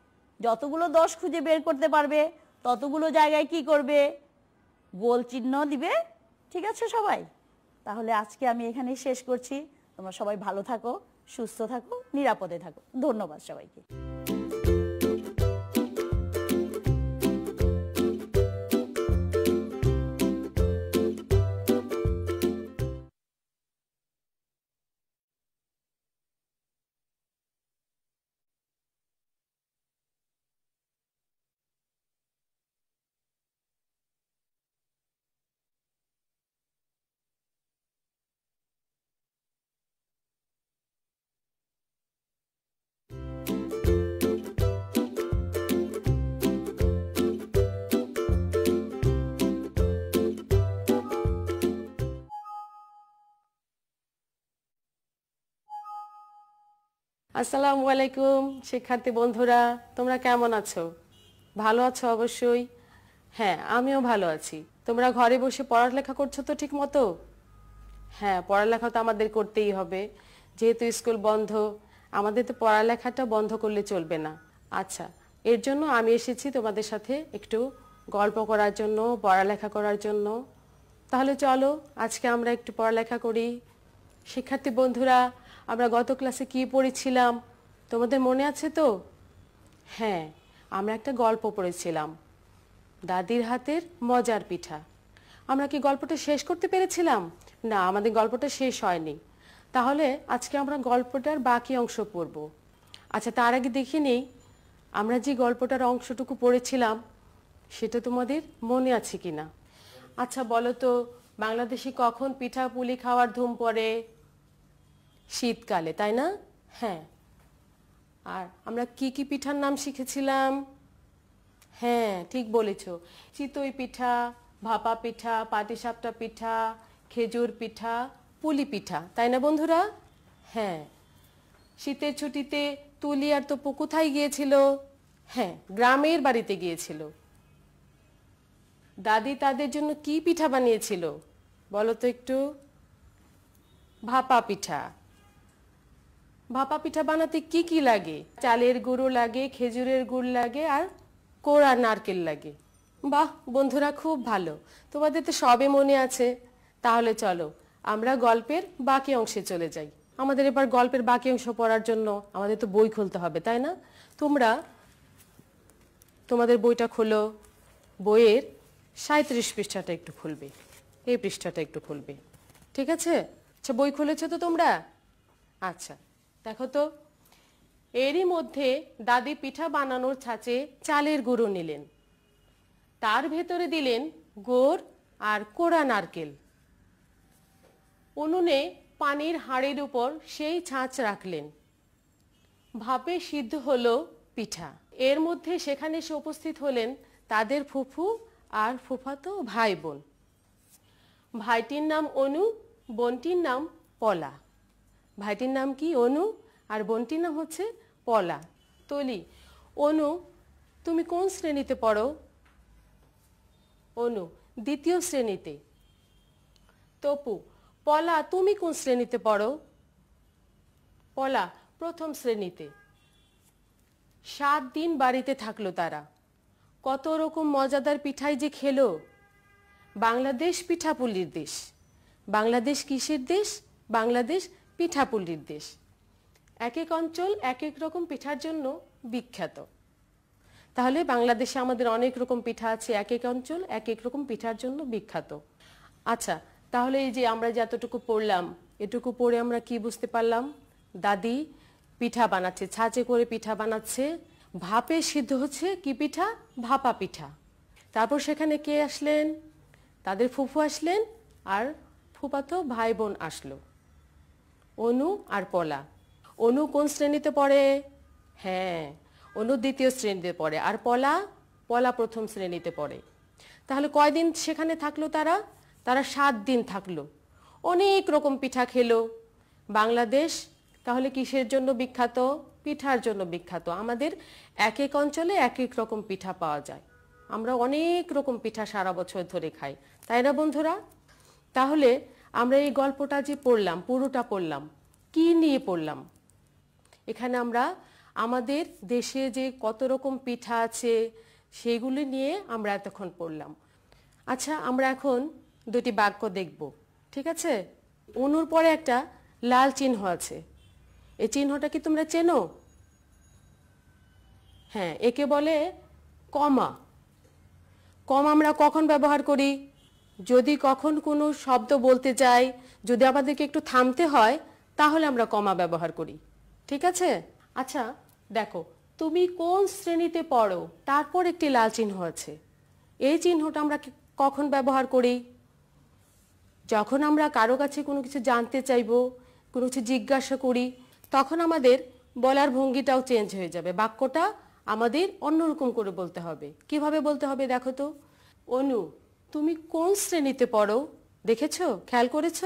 যতগুলো দশ খুঁজে বের করতে পারবে ততগুলো জায়গায় কি করবে গোল চিহ্ন দিবে ঠিক আছে সবাই তাহলে আজকে আমি এখানেই শেষ করছি তোমরা সবাই ভালো থাকো সুস্থ থাকো নিরাপদে থাকো ধন্যবাদ সবাইকে আসসালামু আলাইকুম শিক্ষার্থী বন্ধুরা তোমরা কেমন আছো ভালো আছো অবশ্যই হ্যাঁ আমিও ভালো আছি তোমরা ঘরে বসে পড়ালেখা করছো তো ঠিক মতো হ্যাঁ পড়ালেখা তো আমাদের করতেই হবে যেহেতু স্কুল বন্ধ আমাদের তো পড়ালেখাটা বন্ধ করলে চলবে না আচ্ছা এর জন্য আমি এসেছি তোমাদের সাথে একটু গল্প করার জন্য পড়ালেখা করার জন্য তাহলে চলো আজকে আমরা একটু পড়ালেখা করি শিক্ষার্থী বন্ধুরা আমরা গত ক্লাসে কি পড়েছিলাম তোমাদের মনে আছে তো হ্যাঁ আমরা একটা গল্প পড়েছিলাম দাদির হাতের মজার পিঠা আমরা কি গল্পটা শেষ করতে পেরেছিলাম না আমাদের গল্পটা শেষ হয়নি তাহলে আজকে আমরা গল্পটার বাকি অংশ পড়ব আচ্ছা তার আগে দেখে নেই আমরা যে গল্পটার অংশটুকু পড়েছিলাম সেটা তোমাদের মনে আছে কি না আচ্ছা বলো তো বাংলাদেশে কখন পিঠা পুলি খাওয়ার ধুম পড়ে শীতকালে তাই না হ্যাঁ আর আমরা কি কি পিঠার নাম শিখেছিলাম হ্যাঁ ঠিক বলেছ চিতই পিঠা ভাপা পিঠা পাটিসাপটা পিঠা খেজুর পিঠা পুলি পিঠা তাই না বন্ধুরা হ্যাঁ শীতের ছুটিতে তুলি আর তো কোথায় গিয়েছিল হ্যাঁ গ্রামের বাড়িতে গিয়েছিল দাদি তাদের জন্য কি পিঠা বানিয়েছিল বলো তো একটু ভাপা পিঠা ভাপা পিঠা বানাতে কি কি লাগে চালের গুঁড়ো লাগে খেজুরের গুড় লাগে আর কোড়া নারকেল লাগে বাহ বন্ধুরা খুব ভালো তোমাদের তো সবে মনে আছে তাহলে চলো আমরা গল্পের বাকি অংশে চলে যাই আমাদের এবার গল্পের বাকি অংশ পড়ার জন্য আমাদের তো বই খুলতে হবে তাই না তোমরা তোমাদের বইটা খোলো বইয়ের সাঁত্রিশ পৃষ্ঠাটা একটু খুলবে এই পৃষ্ঠাটা একটু খুলবে ঠিক আছে আচ্ছা বই খুলেছো তো তোমরা আচ্ছা দেখো তো এরই মধ্যে দাদি পিঠা বানানোর ছাঁচে চালের গুঁড়ো নিলেন তার ভেতরে দিলেন গোড় আর কোড়া নারকেল উনুনে পানির হাড়ের উপর সেই ছাঁচ রাখলেন ভাপে সিদ্ধ হল পিঠা এর মধ্যে সেখানে এসে উপস্থিত হলেন তাদের ফুফু আর ফুফাতো ভাই বোন ভাইটির নাম অনু বোনটির নাম পলা ভাইটির নাম কি অনু আর বোনটির নাম হচ্ছে পলা তলি অনু তুমি কোন শ্রেণীতে পড়ো অনু দ্বিতীয় শ্রেণীতে তপু পলা তুমি কোন শ্রেণীতে পড়ো পলা প্রথম শ্রেণীতে সাত দিন বাড়িতে থাকলো তারা কত রকম মজাদার পিঠাই যে খেলো বাংলাদেশ পিঠাপুলির দেশ বাংলাদেশ কিসের দেশ বাংলাদেশ পিঠাপুলির দেশ এক এক অঞ্চল এক এক রকম পিঠার জন্য বিখ্যাত তাহলে বাংলাদেশে আমাদের অনেক রকম পিঠা আছে এক এক অঞ্চল এক এক রকম পিঠার জন্য বিখ্যাত আচ্ছা তাহলে এই যে আমরা যতটুকু পড়লাম এটুকু পড়ে আমরা কি বুঝতে পারলাম দাদি পিঠা বানাচ্ছে ছাঁচে করে পিঠা বানাচ্ছে ভাপে সিদ্ধ হচ্ছে কি পিঠা ভাপা পিঠা তারপর সেখানে কে আসলেন তাদের ফুফু আসলেন আর ফুপাতো ভাই বোন আসলো অনু আর পলা অনু কোন শ্রেণীতে পড়ে হ্যাঁ অনু দ্বিতীয় শ্রেণীতে পড়ে আর পলা পলা প্রথম শ্রেণীতে পড়ে তাহলে কয়দিন সেখানে থাকলো তারা তারা সাত দিন থাকলো অনেক রকম পিঠা খেলো বাংলাদেশ তাহলে কিসের জন্য বিখ্যাত পিঠার জন্য বিখ্যাত আমাদের এক এক অঞ্চলে এক এক রকম পিঠা পাওয়া যায় আমরা অনেক রকম পিঠা সারা বছর ধরে খাই তাই না বন্ধুরা তাহলে আমরা এই গল্পটা যে পড়লাম পুরোটা পড়লাম কি নিয়ে পড়লাম এখানে আমরা আমাদের দেশে যে কত রকম পিঠা আছে সেগুলি নিয়ে আমরা এতক্ষণ পড়লাম আচ্ছা আমরা এখন দুটি বাক্য দেখব ঠিক আছে অনুর পরে একটা লাল চিহ্ন আছে এই চিহ্নটা কি তোমরা চেনো হ্যাঁ একে বলে কমা কম আমরা কখন ব্যবহার করি যদি কখন কোনো শব্দ বলতে যাই যদি আমাদেরকে একটু থামতে হয় তাহলে আমরা কমা ব্যবহার করি ঠিক আছে আচ্ছা দেখো তুমি কোন শ্রেণীতে পড়ো তারপর একটি লাল চিহ্ন আছে এই চিহ্নটা আমরা কখন ব্যবহার করি যখন আমরা কারো কাছে কোনো কিছু জানতে চাইব কোনো কিছু জিজ্ঞাসা করি তখন আমাদের বলার ভঙ্গিটাও চেঞ্জ হয়ে যাবে বাক্যটা আমাদের অন্যরকম করে বলতে হবে কিভাবে বলতে হবে দেখো তো অনু তুমি কোন শ্রেণীতে পড়ো দেখেছ খেয়াল করেছ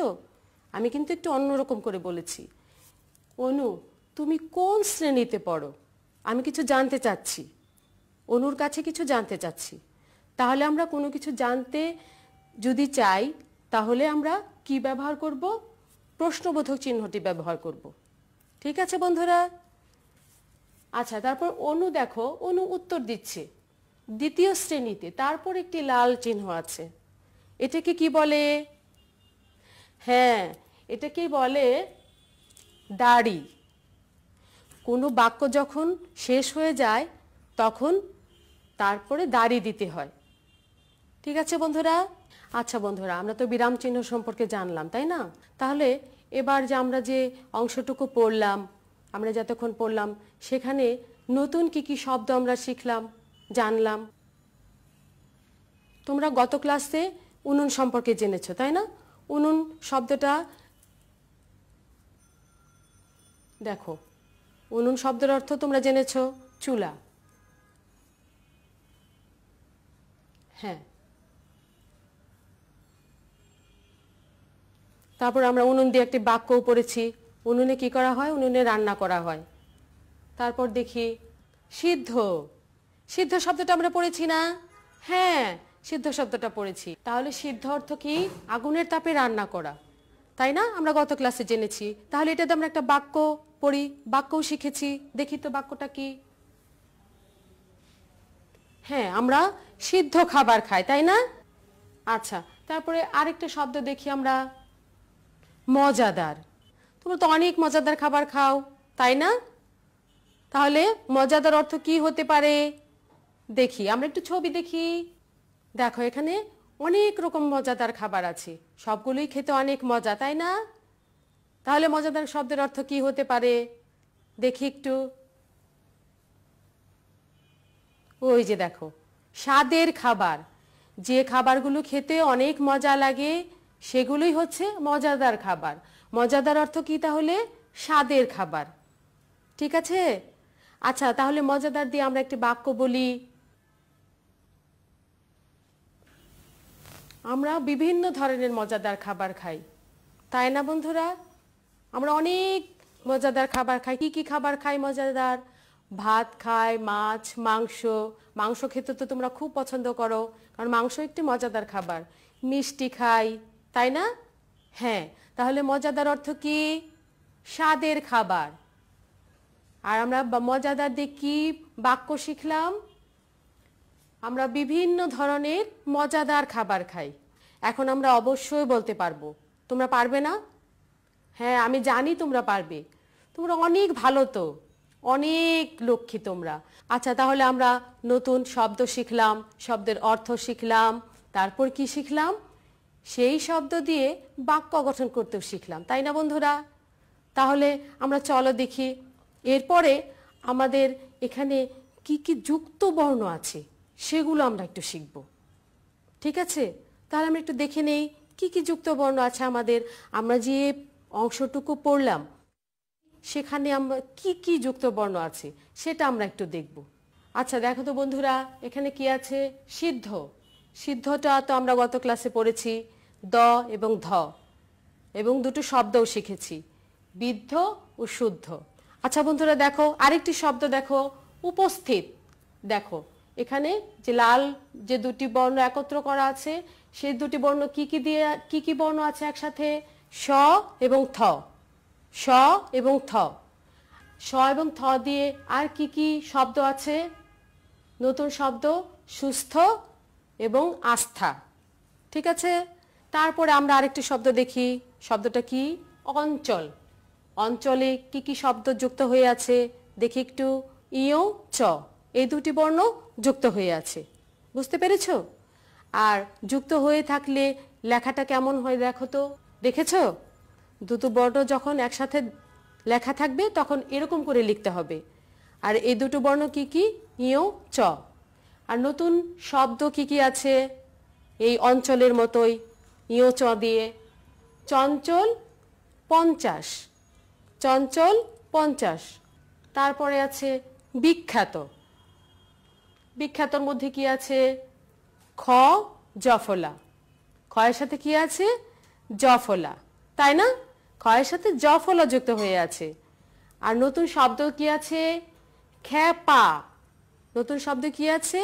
আমি কিন্তু একটু অন্যরকম করে বলেছি অনু তুমি কোন শ্রেণীতে পড়ো আমি কিছু জানতে চাচ্ছি অনুর কাছে কিছু জানতে চাচ্ছি তাহলে আমরা কোনো কিছু জানতে যদি চাই তাহলে আমরা কি ব্যবহার করব প্রশ্নবোধক চিহ্নটি ব্যবহার করব ঠিক আছে বন্ধুরা আচ্ছা তারপর অনু দেখো অনু উত্তর দিচ্ছে দ্বিতীয় শ্রেণীতে তারপর একটি লাল চিহ্ন আছে এটাকে কি বলে হ্যাঁ এটাকেই বলে দাড়ি কোনো বাক্য যখন শেষ হয়ে যায় তখন তারপরে দাড়ি দিতে হয় ঠিক আছে বন্ধুরা আচ্ছা বন্ধুরা আমরা তো বিরাম চিহ্ন সম্পর্কে জানলাম তাই না তাহলে এবার যে আমরা যে অংশটুকু পড়লাম আমরা যতক্ষণ পড়লাম সেখানে নতুন কি কি শব্দ আমরা শিখলাম জানলাম তোমরা গত ক্লাসে উনুন সম্পর্কে জেনেছো তাই না উনুন শব্দটা দেখো উনুন শব্দের অর্থ তোমরা জেনেছ চুলা হ্যাঁ তারপর আমরা উনুন দিয়ে একটি বাক্যও পড়েছি উনুনে কি করা হয় উনুনে রান্না করা হয় তারপর দেখি সিদ্ধ সিদ্ধ শব্দটা আমরা পড়েছি না হ্যাঁ সিদ্ধ শব্দটা পড়েছি তাহলে সিদ্ধ অর্থ কি আগুনের তাপে রান্না করা তাই না আমরা গত ক্লাসে জেনেছি তাহলে এটাতে আমরা একটা বাক্য পড়ি বাক্যও শিখেছি দেখি তো বাক্যটা কি হ্যাঁ আমরা সিদ্ধ খাবার খাই তাই না আচ্ছা তারপরে আরেকটা শব্দ দেখি আমরা মজাদার তোমরা তো অনেক মজাদার খাবার খাও তাই না তাহলে মজাদার অর্থ কি হতে পারে দেখি আমরা একটু ছবি দেখি দেখো এখানে অনেক রকম মজাদার খাবার আছে সবগুলোই খেতে অনেক মজা তাই না তাহলে মজাদার শব্দের অর্থ কি হতে পারে দেখি একটু ওই যে দেখো স্বাদের খাবার যে খাবারগুলো খেতে অনেক মজা লাগে সেগুলোই হচ্ছে মজাদার খাবার মজাদার অর্থ কি তাহলে স্বাদের খাবার ঠিক আছে আচ্ছা তাহলে মজাদার দিয়ে আমরা একটি বাক্য বলি আমরা বিভিন্ন ধরনের মজাদার খাবার খাই তাই না বন্ধুরা আমরা অনেক মজাদার খাবার খাই কি কি খাবার খাই মজাদার ভাত খাই মাছ মাংস মাংস খেতে তো তোমরা খুব পছন্দ করো কারণ মাংস একটি মজাদার খাবার মিষ্টি খাই তাই না হ্যাঁ তাহলে মজাদার অর্থ কি স্বাদের খাবার আর আমরা মজাদার দিয়ে কি বাক্য শিখলাম আমরা বিভিন্ন ধরনের মজাদার খাবার খাই এখন আমরা অবশ্যই বলতে পারবো তোমরা পারবে না হ্যাঁ আমি জানি তোমরা পারবে তোমরা অনেক ভালো তো অনেক লক্ষ্মী তোমরা আচ্ছা তাহলে আমরা নতুন শব্দ শিখলাম শব্দের অর্থ শিখলাম তারপর কি শিখলাম সেই শব্দ দিয়ে বাক্য গঠন করতেও শিখলাম তাই না বন্ধুরা তাহলে আমরা চলো দেখি এরপরে আমাদের এখানে কি কি যুক্ত বর্ণ আছে সেগুলো আমরা একটু শিখব ঠিক আছে তাহলে আমরা একটু দেখে নেই কি কি যুক্তবর্ণ আছে আমাদের আমরা যে অংশটুকু পড়লাম সেখানে আমরা কি কি যুক্তবর্ণ আছে সেটা আমরা একটু দেখব আচ্ছা দেখো তো বন্ধুরা এখানে কি আছে সিদ্ধ সিদ্ধটা তো আমরা গত ক্লাসে পড়েছি দ এবং ধ এবং দুটো শব্দও শিখেছি বিদ্ধ ও শুদ্ধ আচ্ছা বন্ধুরা দেখো আরেকটি শব্দ দেখো উপস্থিত দেখো এখানে যে লাল যে দুটি বর্ণ একত্র করা আছে সেই দুটি বর্ণ কি কি দিয়ে কি কি বর্ণ আছে একসাথে স এবং থ স এবং থ স এবং থ দিয়ে আর কি কি শব্দ আছে নতুন শব্দ সুস্থ এবং আস্থা ঠিক আছে তারপরে আমরা আরেকটি শব্দ দেখি শব্দটা কি অঞ্চল অঞ্চলে কি কি শব্দ যুক্ত হয়ে আছে দেখি একটু ইয় চ এই দুটি বর্ণ যুক্ত হয়ে আছে বুঝতে পেরেছ আর যুক্ত হয়ে থাকলে লেখাটা কেমন হয় দেখো তো দেখেছ দুটো বর্ণ যখন একসাথে লেখা থাকবে তখন এরকম করে লিখতে হবে আর এই দুটো বর্ণ কি কি ইয় চ আর নতুন শব্দ কি কি আছে এই অঞ্চলের মতোই ইয় চ দিয়ে চঞ্চল পঞ্চাশ চঞ্চল পঞ্চাশ তারপরে আছে বিখ্যাত বিখ্যাতর মধ্যে কি আছে খ জফলা খয়ের সাথে কি আছে জফলা তাই না খয়ের সাথে জফলা যুক্ত হয়ে আছে আর নতুন শব্দ কি আছে খ্যাপা নতুন শব্দ কি আছে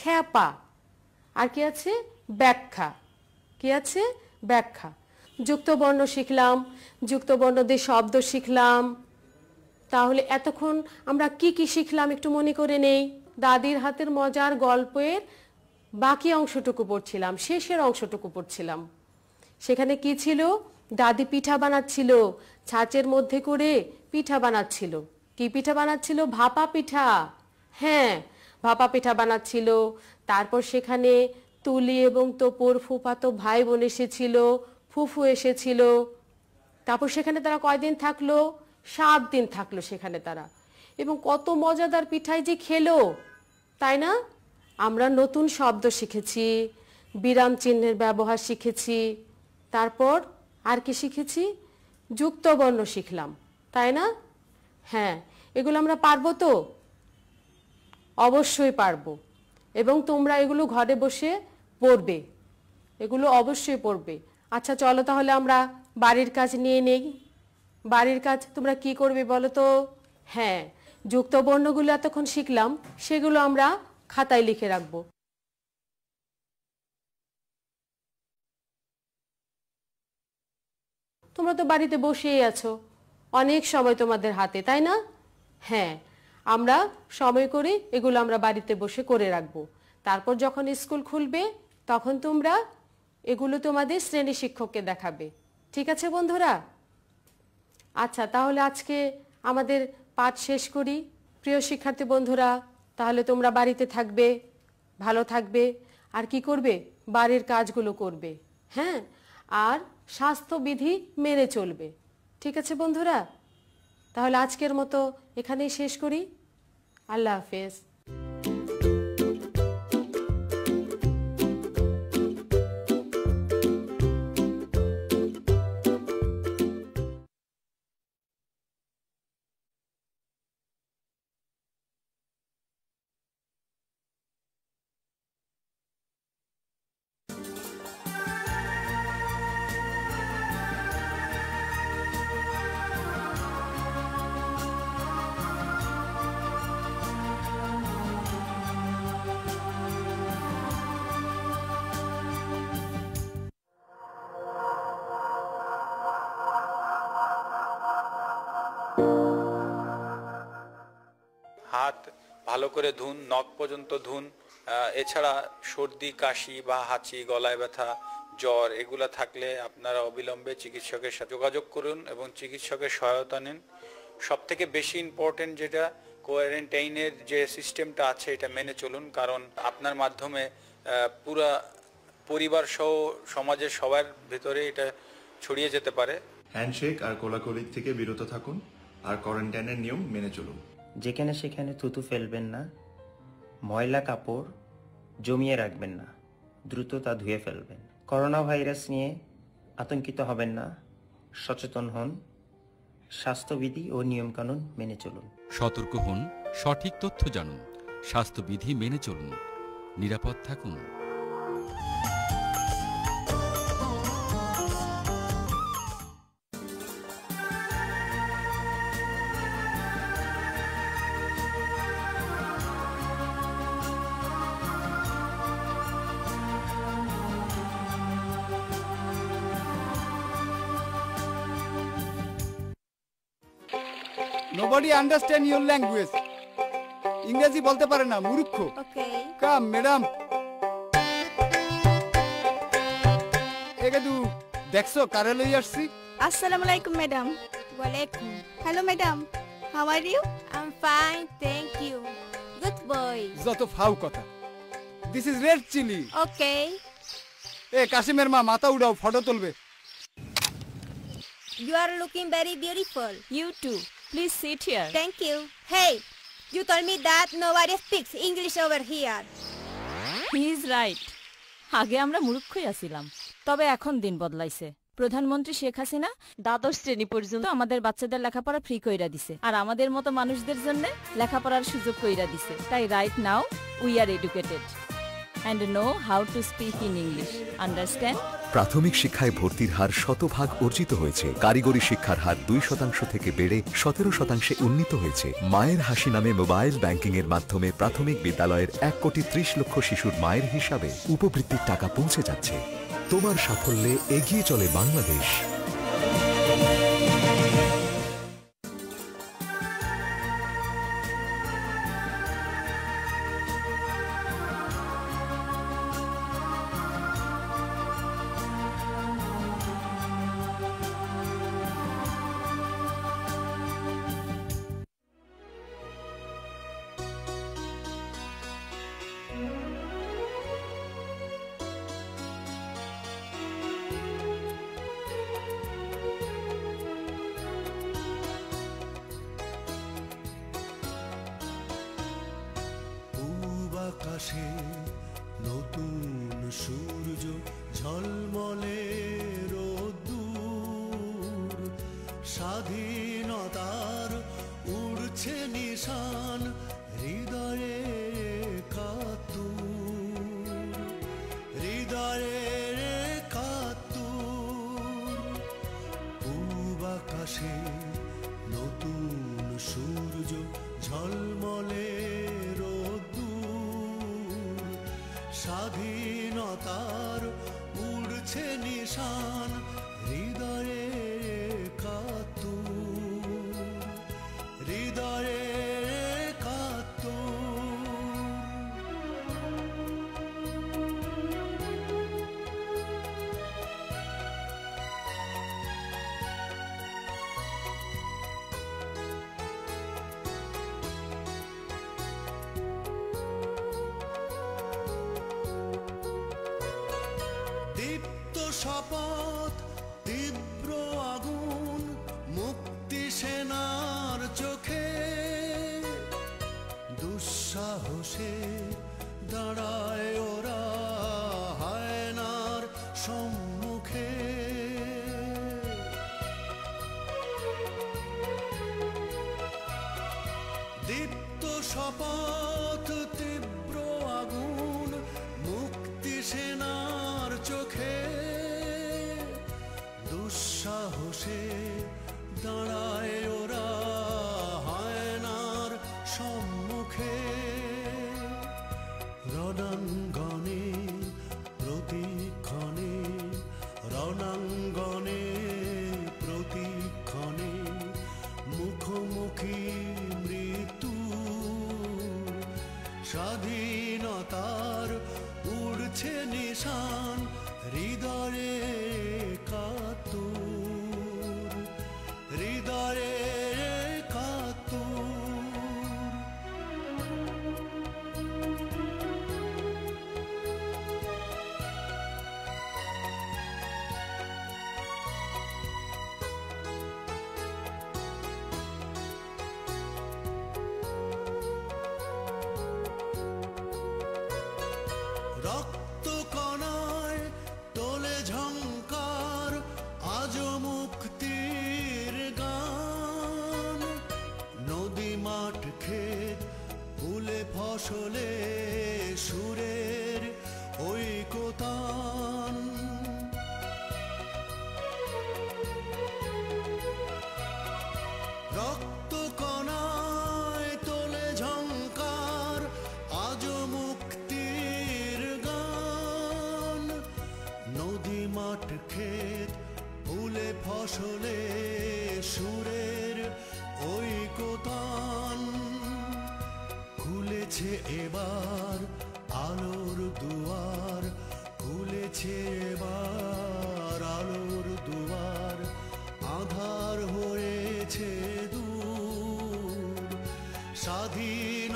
খ্যাপা আর কি আছে ব্যাখ্যা কি আছে ব্যাখ্যা যুক্তবর্ণ শিখলাম যুক্তবর্ণ দিয়ে শব্দ শিখলাম তাহলে এতক্ষণ আমরা কি কি শিখলাম একটু মনে করে নেই দাদির হাতের মজার গল্পের বাকি অংশটুকু পড়ছিলাম শেষের অংশটুকু পড়ছিলাম সেখানে কি ছিল দাদি পিঠা বানাচ্ছিল ছাঁচের মধ্যে করে পিঠা বানাচ্ছিল কি পিঠা বানাচ্ছিল ভাপা পিঠা হ্যাঁ ভাপা পিঠা বানাচ্ছিল তারপর সেখানে তুলি এবং তোপর তো ভাই বোন এসেছিল ফুফু এসেছিল তারপর সেখানে তারা কয়দিন থাকলো সাত দিন থাকলো সেখানে তারা এবং কত মজাদার পিঠাই যে খেলো তাই না আমরা নতুন শব্দ শিখেছি বিরাম চিহ্নের ব্যবহার শিখেছি তারপর আর কি শিখেছি যুক্তবর্ণ শিখলাম তাই না হ্যাঁ এগুলো আমরা পারবো তো অবশ্যই পারবো এবং তোমরা এগুলো ঘরে বসে পড়বে এগুলো অবশ্যই পড়বে আচ্ছা চলো তাহলে আমরা বাড়ির কাজ নিয়ে নেই বাড়ির কাজ তোমরা কি করবে বলো তো হ্যাঁ যুক্ত বর্ণগুলো এতক্ষণ শিখলাম সেগুলো আমরা খাতায় লিখে রাখব তোমরা তো বাড়িতে বসেই আছো অনেক সময় তোমাদের হাতে তাই না হ্যাঁ আমরা সময় করে এগুলো আমরা বাড়িতে বসে করে রাখবো তারপর যখন স্কুল খুলবে তখন তোমরা এগুলো তোমাদের শ্রেণী শিক্ষককে দেখাবে ঠিক আছে বন্ধুরা আচ্ছা তাহলে আজকে আমাদের পাঠ শেষ করি প্রিয় শিক্ষার্থী বন্ধুরা তাহলে তোমরা বাড়িতে থাকবে ভালো থাকবে আর কি করবে বাড়ির কাজগুলো করবে হ্যাঁ আর স্বাস্থ্যবিধি মেনে চলবে ঠিক আছে বন্ধুরা তাহলে আজকের মতো এখানেই শেষ করি আল্লাহ হাফেজ নখ পর্যন্ত ধুন এছাড়া সর্দি কাশি বা হাঁচি গলায় ব্যথা জ্বর এগুলা থাকলে আপনারা অবিলম্বে চিকিৎসকের সাথে যোগাযোগ করুন এবং চিকিৎসকের সহায়তা নিন সব থেকে বেশি ইম্পর্টেন্ট যেটা কোয়ারেন্টাইনের যে সিস্টেমটা আছে এটা মেনে চলুন কারণ আপনার মাধ্যমে পুরা পরিবার সহ সমাজের সবার ভেতরে এটা ছড়িয়ে যেতে পারে হ্যান্ডশেক আর কোলাকুলি থেকে বিরত থাকুন আর কোয়ারেন্টাইনের নিয়ম মেনে চলুন যেখানে সেখানে থুতু ফেলবেন না ময়লা কাপড় জমিয়ে রাখবেন না দ্রুত তা ধুয়ে ফেলবেন করোনা ভাইরাস নিয়ে আতঙ্কিত হবেন না সচেতন হন স্বাস্থ্যবিধি ও নিয়মকানুন মেনে চলুন সতর্ক হন সঠিক তথ্য জানুন স্বাস্থ্যবিধি মেনে চলুন নিরাপদ থাকুন নবডি আন্ডারস্ট্যান্ড ইওর ল্যাঙ্গুয়েজ ইংরেজি বলতে পারে না মূর্খ কাম ম্যাডাম এগাদু দেখছো কারে লই আসছি আসসালামু আলাইকুম ম্যাডাম ওয়ালাইকুম hello madam how are you I am fine thank you good boy যত ফাউ কথা this is red chilli okay এ কাশিমের মা মাথা উড়াও ফটো তুলবে You are looking very beautiful. You too. Please sit here. Thank you. Hey, you told me that nobody speaks English over here. He is right. আগে আমরা মূর্খই আছিলাম তবে এখন দিন বদলাইছে প্রধানমন্ত্রী শেখ হাসিনা দ্বাদশ শ্রেণী পর্যন্ত আমাদের বাচ্চাদের লেখাপড়া ফ্রি কইরা দিছে আর আমাদের মতো মানুষদের জন্য লেখাপড়ার সুযোগ কইরা দিছে তাই right now we are educated and know how to speak in English understand প্রাথমিক শিক্ষায় ভর্তির হার শতভাগ অর্জিত হয়েছে কারিগরি শিক্ষার হার দুই শতাংশ থেকে বেড়ে সতেরো শতাংশে উন্নীত হয়েছে মায়ের হাসি নামে মোবাইল ব্যাংকিং এর মাধ্যমে প্রাথমিক বিদ্যালয়ের এক কোটি ত্রিশ লক্ষ শিশুর মায়ের হিসাবে উপবৃত্তির টাকা পৌঁছে যাচ্ছে তোমার সাফল্যে এগিয়ে চলে বাংলাদেশ upon. স্বাধীনতা